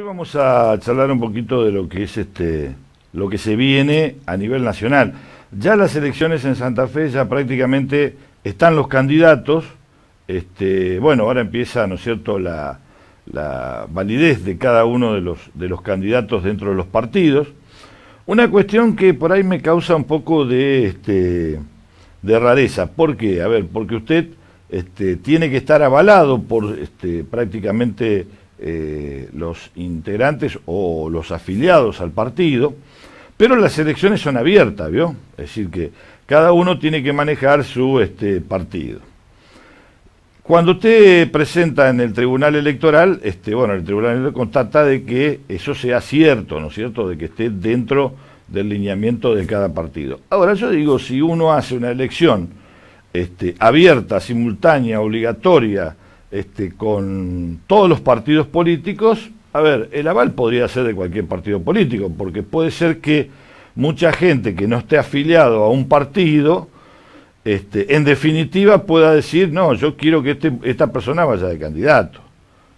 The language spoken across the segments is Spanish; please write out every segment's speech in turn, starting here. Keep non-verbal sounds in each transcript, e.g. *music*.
hoy vamos a charlar un poquito de lo que es este, lo que se viene a nivel nacional. Ya las elecciones en Santa Fe ya prácticamente están los candidatos. Este, bueno, ahora empieza, ¿no es cierto?, la, validez de cada uno de los, de los candidatos dentro de los partidos. Una cuestión que por ahí me causa un poco de, este, de rareza. ¿Por qué? A ver, porque usted este, tiene que estar avalado por este, prácticamente eh, los integrantes o los afiliados al partido, pero las elecciones son abiertas, Es decir, que cada uno tiene que manejar su este, partido. Cuando usted presenta en el Tribunal Electoral, este, bueno, el Tribunal Electoral constata de que eso sea cierto, ¿no es cierto?, de que esté dentro del lineamiento de cada partido. Ahora, yo digo, si uno hace una elección este, abierta, simultánea, obligatoria, este, con todos los partidos políticos, a ver, el aval podría ser de cualquier partido político, porque puede ser que mucha gente que no esté afiliado a un partido, este, en definitiva pueda decir, no, yo quiero que este, esta persona vaya de candidato.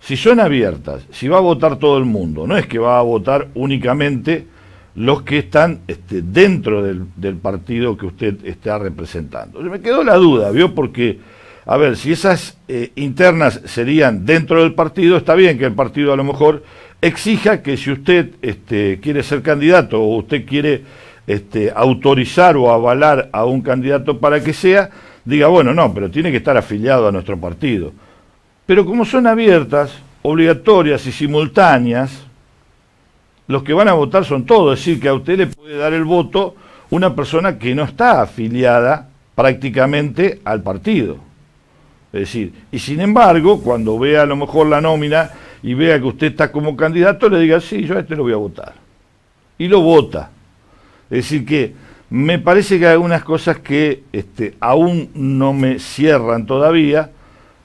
Si son abiertas, si va a votar todo el mundo, no es que va a votar únicamente los que están este, dentro del, del partido que usted está representando. Me quedó la duda, ¿vio? Porque a ver, si esas eh, internas serían dentro del partido, está bien que el partido a lo mejor exija que si usted este, quiere ser candidato o usted quiere este, autorizar o avalar a un candidato para que sea, diga, bueno, no, pero tiene que estar afiliado a nuestro partido. Pero como son abiertas, obligatorias y simultáneas, los que van a votar son todos, es decir, que a usted le puede dar el voto una persona que no está afiliada prácticamente al partido. Es decir, y sin embargo, cuando vea a lo mejor la nómina y vea que usted está como candidato, le diga, sí, yo a este lo voy a votar. Y lo vota. Es decir, que me parece que hay algunas cosas que este, aún no me cierran todavía,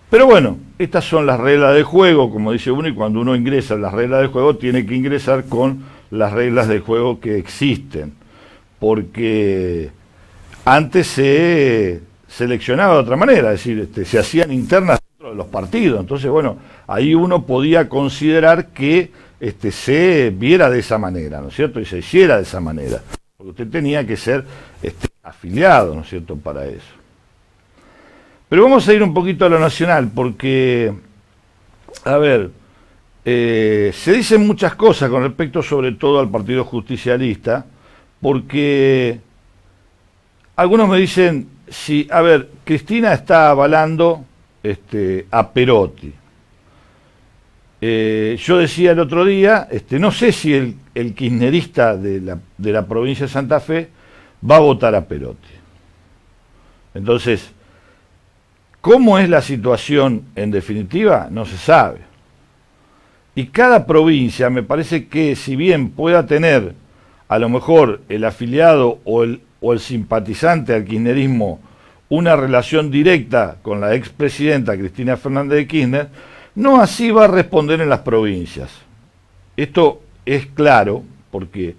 pero bueno, estas son las reglas de juego, como dice uno, y cuando uno ingresa en las reglas de juego, tiene que ingresar con las reglas de juego que existen, porque antes se seleccionaba de otra manera, es decir, este, se hacían internas dentro de los partidos. Entonces, bueno, ahí uno podía considerar que este, se viera de esa manera, ¿no es cierto? Y se hiciera de esa manera. Porque usted tenía que ser este, afiliado, ¿no es cierto?, para eso. Pero vamos a ir un poquito a lo nacional, porque, a ver, eh, se dicen muchas cosas con respecto sobre todo al Partido Justicialista, porque algunos me dicen, si, a ver, Cristina está avalando este, a Perotti. Eh, yo decía el otro día, este, no sé si el, el kirchnerista de la, de la, provincia de Santa Fe va a votar a Perotti. Entonces, ¿cómo es la situación en definitiva? No se sabe. Y cada provincia me parece que si bien pueda tener a lo mejor el afiliado o el o el simpatizante al kirchnerismo una relación directa con la expresidenta Cristina Fernández de Kirchner, no así va a responder en las provincias. Esto es claro porque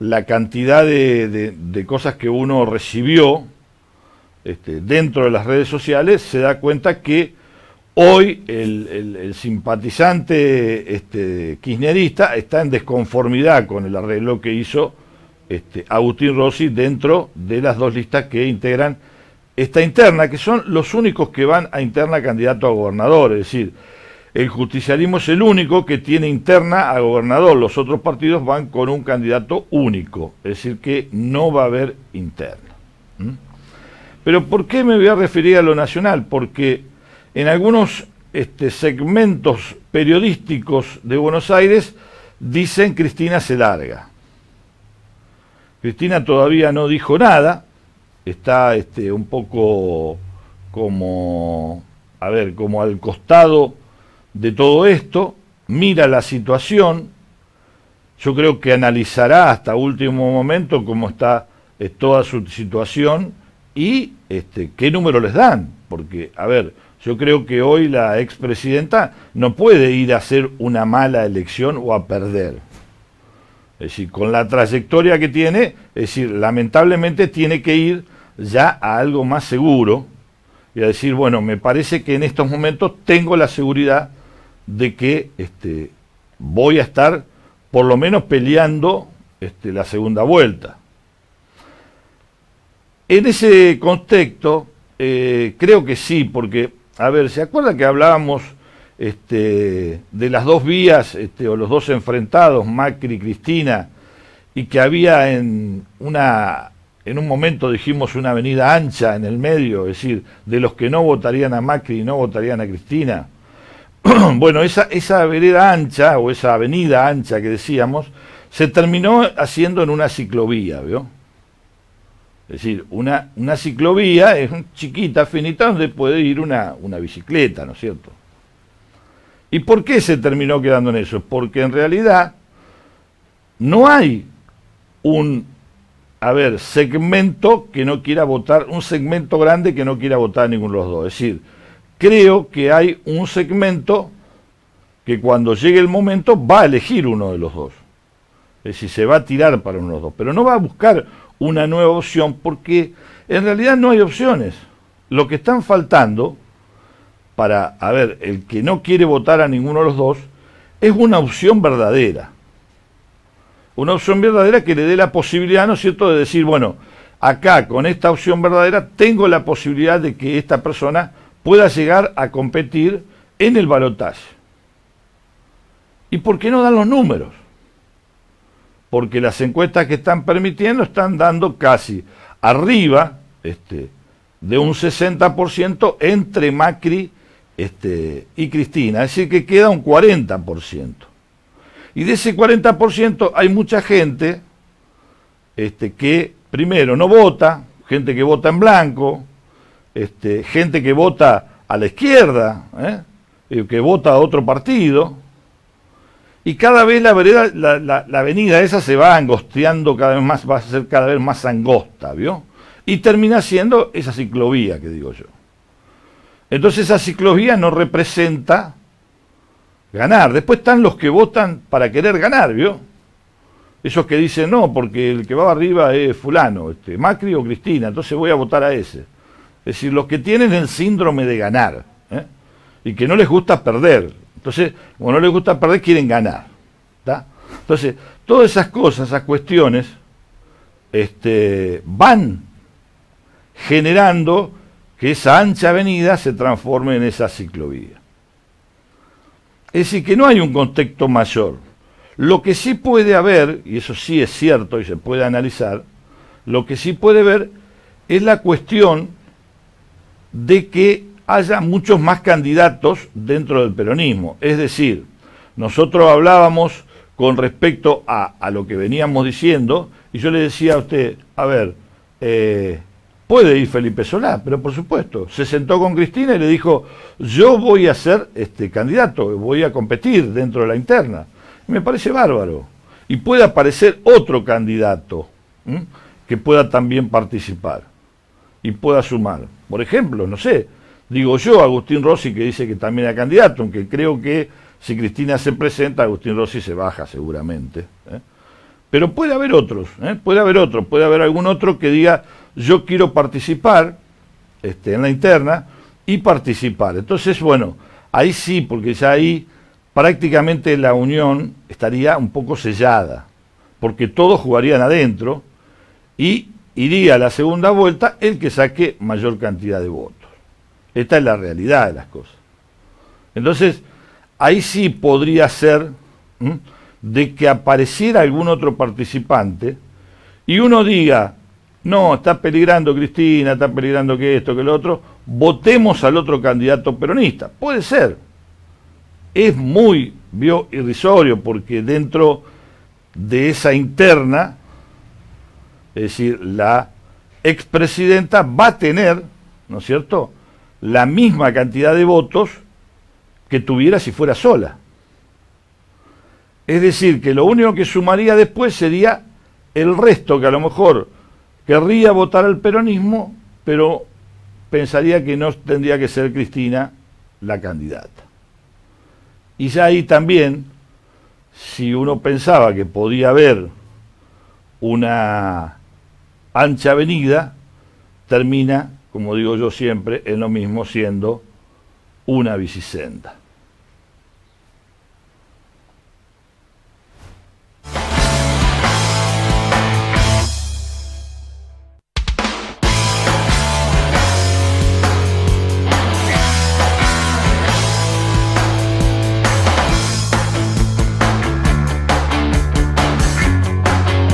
la cantidad de, cosas que uno recibió este, dentro de las redes sociales se da cuenta que hoy el, simpatizante este, kirchnerista está en desconformidad con el arreglo que hizo este, Agustín Rossi dentro de las dos listas que integran esta interna, que son los únicos que van a interna candidato a gobernador, es decir, el justicialismo es el único que tiene interna a gobernador, los otros partidos van con un candidato único, es decir, que no va a haber interna. ¿Mm? Pero ¿por qué me voy a referir a lo nacional? Porque en algunos este, segmentos periodísticos de Buenos Aires dicen Cristina se larga. Cristina todavía no dijo nada, está este, un poco como, a ver, como al costado de todo esto, mira la situación, yo creo que analizará hasta último momento cómo está eh, toda su situación y este, qué número les dan, porque, a ver, yo creo que hoy la expresidenta no puede ir a hacer una mala elección o a perder. Es decir, con la trayectoria que tiene, es decir, lamentablemente tiene que ir ya a algo más seguro y a decir, bueno, me parece que en estos momentos tengo la seguridad de que este, voy a estar por lo menos peleando este, la segunda vuelta. En ese contexto, eh, creo que sí, porque, a ver, ¿se acuerda que hablábamos este, de las dos vías este, o los dos enfrentados, Macri y Cristina, y que había en una en un momento dijimos una avenida ancha en el medio, es decir, de los que no votarían a Macri y no votarían a Cristina. *clears throat* bueno, esa, esa vereda ancha o esa avenida ancha que decíamos, se terminó haciendo en una ciclovía, ¿vio? Es decir, una, una ciclovía es chiquita, finita, donde puede ir una, una bicicleta, ¿no es cierto? ¿Y por qué se terminó quedando en eso? Porque en realidad no hay un, a ver, segmento que no quiera votar, un segmento grande que no quiera votar a ninguno de los dos. Es decir, creo que hay un segmento que cuando llegue el momento va a elegir uno de los dos. Es decir, se va a tirar para uno de los dos, pero no va a buscar una nueva opción porque en realidad no hay opciones. Lo que están faltando para, a ver, el que no quiere votar a ninguno de los dos, es una opción verdadera. Una opción verdadera que le dé la posibilidad, ¿no es cierto?, de decir, bueno, acá con esta opción verdadera tengo la posibilidad de que esta persona pueda llegar a competir en el balotaje. ¿Y por qué no dan los números? Porque las encuestas que están permitiendo están dando casi arriba este, de un 60% entre Macri este, y Cristina. Es decir, que queda un 40%. Y de ese 40% hay mucha gente este, que, primero, no vota, gente que vota en blanco, este, gente que vota a la izquierda, ¿eh? que vota a otro partido. Y cada vez la, vereda, la, avenida esa se va angosteando cada vez más, va a ser cada vez más angosta, ¿vio? Y termina siendo esa ciclovía que digo yo. Entonces esa ciclovía no representa ganar. Después están los que votan para querer ganar, ¿vio? Esos que dicen no, porque el que va arriba es fulano, este, Macri o Cristina, entonces voy a votar a ese. Es decir, los que tienen el síndrome de ganar ¿eh? y que no les gusta perder. Entonces, como no les gusta perder, quieren ganar. Entonces, todas esas cosas, esas cuestiones, este, van generando que esa ancha avenida se transforme en esa ciclovía. Es decir, que no hay un contexto mayor. Lo que sí puede haber, y eso sí es cierto y se puede analizar, lo que sí puede ver es la cuestión de que haya muchos más candidatos dentro del peronismo. Es decir, nosotros hablábamos con respecto a, lo que veníamos diciendo y yo le decía a usted, a ver, eh, Puede ir Felipe Solá, pero por supuesto. Se sentó con Cristina y le dijo, yo voy a ser este candidato, voy a competir dentro de la interna. me parece bárbaro. Y puede aparecer otro candidato que pueda también participar y pueda sumar. Por ejemplo, no sé, digo yo, Agustín Rossi, que dice que también es candidato, aunque creo que si Cristina se presenta, Agustín Rossi se baja seguramente. ¿eh? Pero puede haber otros, ¿eh? puede haber otros, puede haber algún otro que diga, yo quiero participar este, en la interna y participar. Entonces, bueno, ahí sí, porque ya ahí prácticamente la unión estaría un poco sellada, porque todos jugarían adentro y iría a la segunda vuelta el que saque mayor cantidad de votos. Esta es la realidad de las cosas. Entonces, ahí sí podría ser de que apareciera algún otro participante y uno diga, no, está peligrando Cristina, está peligrando que esto, que lo otro. Votemos al otro candidato peronista. Puede ser. Es muy bioirrisorio irrisorio porque dentro de esa interna, es decir, la expresidenta va a tener, ¿no es cierto?, la misma cantidad de votos que tuviera si fuera sola. Es decir, que lo único que sumaría después sería el resto que a lo mejor querría votar al peronismo, pero pensaría que no tendría que ser Cristina la candidata. Y ya ahí también, si uno pensaba que podía haber una ancha avenida, termina, como digo yo siempre, en lo mismo siendo una bicicenda.